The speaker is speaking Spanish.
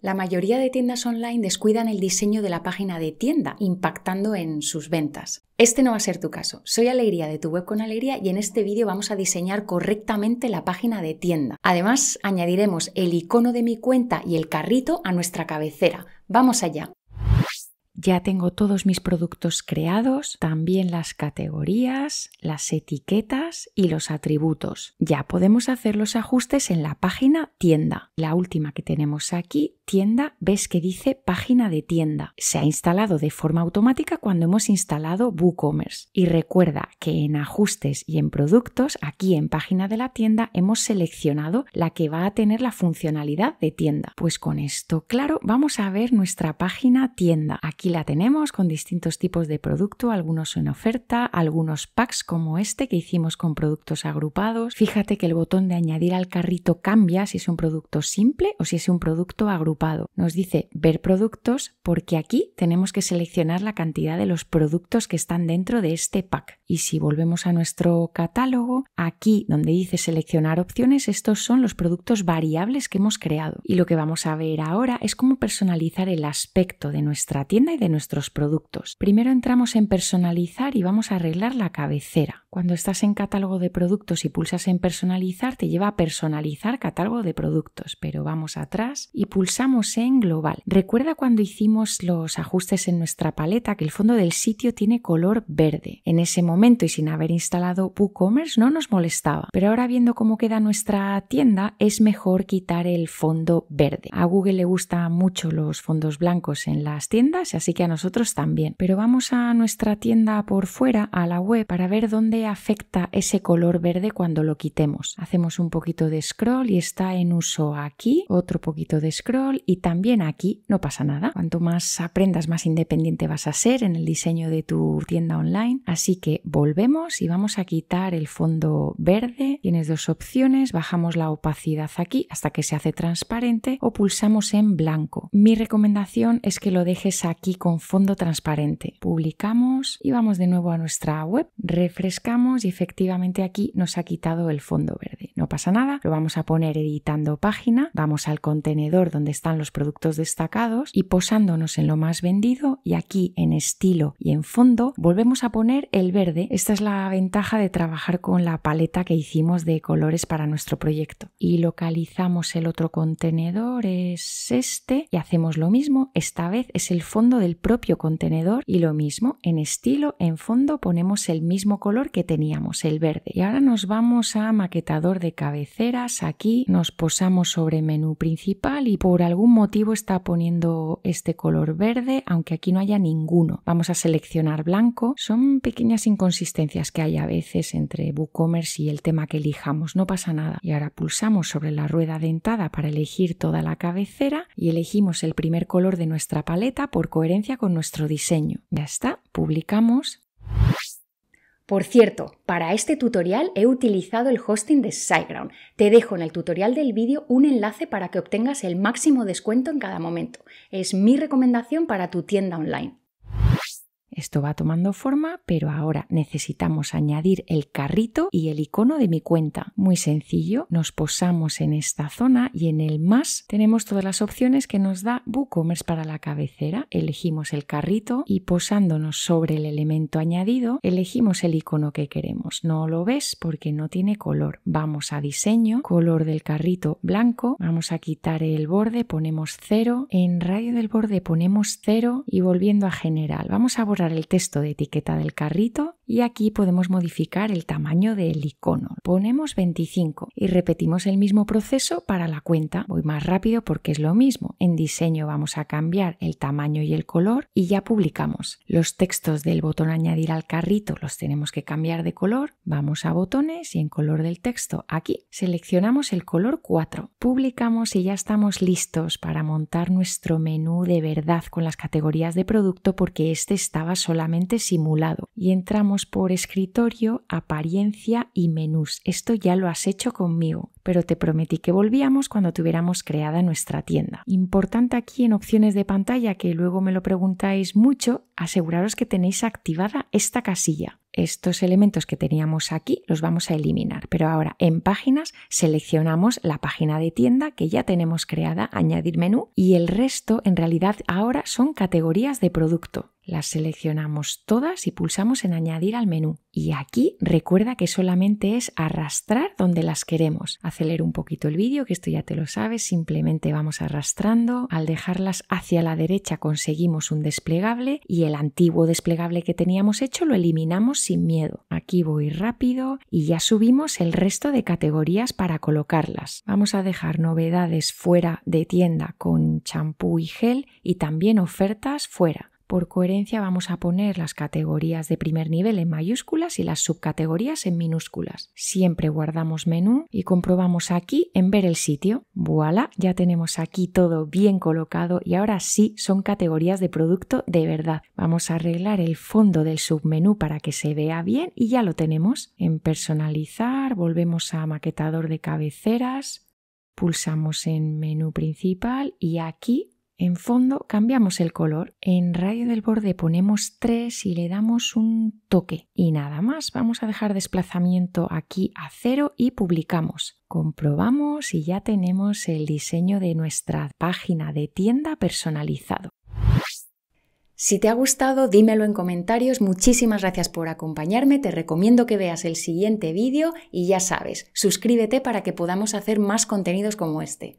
La mayoría de tiendas online descuidan el diseño de la página de tienda, impactando en sus ventas. Este no va a ser tu caso. Soy Alegría de Tu Web con Alegría y en este vídeo vamos a diseñar correctamente la página de tienda. Además, añadiremos el icono de mi cuenta y el carrito a nuestra cabecera. ¡Vamos allá! Ya tengo todos mis productos creados, también las categorías, las etiquetas y los atributos. Ya podemos hacer los ajustes en la página tienda. La última que tenemos aquí tienda ves que dice página de tienda. Se ha instalado de forma automática cuando hemos instalado WooCommerce. Y recuerda que en ajustes y en productos, aquí en página de la tienda, hemos seleccionado la que va a tener la funcionalidad de tienda. Pues con esto, claro, vamos a ver nuestra página tienda. Aquí la tenemos con distintos tipos de producto, algunos en oferta, algunos packs como este que hicimos con productos agrupados. Fíjate que el botón de añadir al carrito cambia si es un producto simple o si es un producto agrupado nos dice ver productos porque aquí tenemos que seleccionar la cantidad de los productos que están dentro de este pack. Y si volvemos a nuestro catálogo, aquí donde dice seleccionar opciones, estos son los productos variables que hemos creado. Y lo que vamos a ver ahora es cómo personalizar el aspecto de nuestra tienda y de nuestros productos. Primero entramos en personalizar y vamos a arreglar la cabecera. Cuando estás en catálogo de productos y pulsas en personalizar, te lleva a personalizar catálogo de productos, pero vamos atrás y pulsamos en global. Recuerda cuando hicimos los ajustes en nuestra paleta que el fondo del sitio tiene color verde. En ese momento y sin haber instalado WooCommerce no nos molestaba, pero ahora viendo cómo queda nuestra tienda es mejor quitar el fondo verde. A Google le gustan mucho los fondos blancos en las tiendas, así que a nosotros también. Pero vamos a nuestra tienda por fuera, a la web, para ver dónde afecta ese color verde cuando lo quitemos. Hacemos un poquito de scroll y está en uso aquí, otro poquito de scroll y también aquí, no pasa nada. Cuanto más aprendas, más independiente vas a ser en el diseño de tu tienda online. Así que volvemos y vamos a quitar el fondo verde. Tienes dos opciones, bajamos la opacidad aquí hasta que se hace transparente o pulsamos en blanco. Mi recomendación es que lo dejes aquí con fondo transparente. Publicamos y vamos de nuevo a nuestra web, refrescamos y efectivamente aquí nos ha quitado el fondo verde. No pasa nada, lo vamos a poner editando página, vamos al contenedor donde están los productos destacados y posándonos en lo más vendido y aquí en estilo y en fondo volvemos a poner el verde. Esta es la ventaja de trabajar con la paleta que hicimos de colores para nuestro proyecto. Y localizamos el otro contenedor, es este, y hacemos lo mismo, esta vez es el fondo del propio contenedor y lo mismo, en estilo, en fondo ponemos el mismo color que teníamos, el verde. Y ahora nos vamos a maquetador de cabeceras. Aquí nos posamos sobre menú principal y por algún motivo está poniendo este color verde, aunque aquí no haya ninguno. Vamos a seleccionar blanco. Son pequeñas inconsistencias que hay a veces entre WooCommerce y el tema que elijamos. No pasa nada. Y ahora pulsamos sobre la rueda dentada para elegir toda la cabecera y elegimos el primer color de nuestra paleta por coherencia con nuestro diseño. Ya está. Publicamos por cierto, para este tutorial he utilizado el hosting de SiteGround. Te dejo en el tutorial del vídeo un enlace para que obtengas el máximo descuento en cada momento. Es mi recomendación para tu tienda online. Esto va tomando forma, pero ahora necesitamos añadir el carrito y el icono de mi cuenta. Muy sencillo, nos posamos en esta zona y en el más tenemos todas las opciones que nos da WooCommerce para la cabecera. Elegimos el carrito y posándonos sobre el elemento añadido, elegimos el icono que queremos. No lo ves porque no tiene color. Vamos a diseño, color del carrito blanco, vamos a quitar el borde, ponemos 0, en radio del borde ponemos 0 y volviendo a general. Vamos a borrar el texto de etiqueta del carrito y aquí podemos modificar el tamaño del icono. Ponemos 25 y repetimos el mismo proceso para la cuenta. Voy más rápido porque es lo mismo. En diseño vamos a cambiar el tamaño y el color y ya publicamos. Los textos del botón añadir al carrito los tenemos que cambiar de color. Vamos a botones y en color del texto aquí seleccionamos el color 4. Publicamos y ya estamos listos para montar nuestro menú de verdad con las categorías de producto porque este estaba solamente simulado y entramos por escritorio, apariencia y menús. Esto ya lo has hecho conmigo, pero te prometí que volvíamos cuando tuviéramos creada nuestra tienda. Importante aquí en opciones de pantalla, que luego me lo preguntáis mucho, aseguraros que tenéis activada esta casilla. Estos elementos que teníamos aquí los vamos a eliminar, pero ahora en páginas seleccionamos la página de tienda que ya tenemos creada, añadir menú y el resto en realidad ahora son categorías de producto. Las seleccionamos todas y pulsamos en añadir al menú. Y aquí recuerda que solamente es arrastrar donde las queremos. Acelero un poquito el vídeo, que esto ya te lo sabes, simplemente vamos arrastrando. Al dejarlas hacia la derecha conseguimos un desplegable y el antiguo desplegable que teníamos hecho lo eliminamos sin miedo. Aquí voy rápido y ya subimos el resto de categorías para colocarlas. Vamos a dejar novedades fuera de tienda con champú y gel y también ofertas fuera por coherencia vamos a poner las categorías de primer nivel en mayúsculas y las subcategorías en minúsculas. Siempre guardamos menú y comprobamos aquí en ver el sitio. Voilà, ya tenemos aquí todo bien colocado y ahora sí son categorías de producto de verdad. Vamos a arreglar el fondo del submenú para que se vea bien y ya lo tenemos. En personalizar volvemos a maquetador de cabeceras, pulsamos en menú principal y aquí en fondo cambiamos el color, en radio del borde ponemos 3 y le damos un toque. Y nada más, vamos a dejar desplazamiento aquí a 0 y publicamos. Comprobamos y ya tenemos el diseño de nuestra página de tienda personalizado. Si te ha gustado, dímelo en comentarios. Muchísimas gracias por acompañarme. Te recomiendo que veas el siguiente vídeo y ya sabes, suscríbete para que podamos hacer más contenidos como este.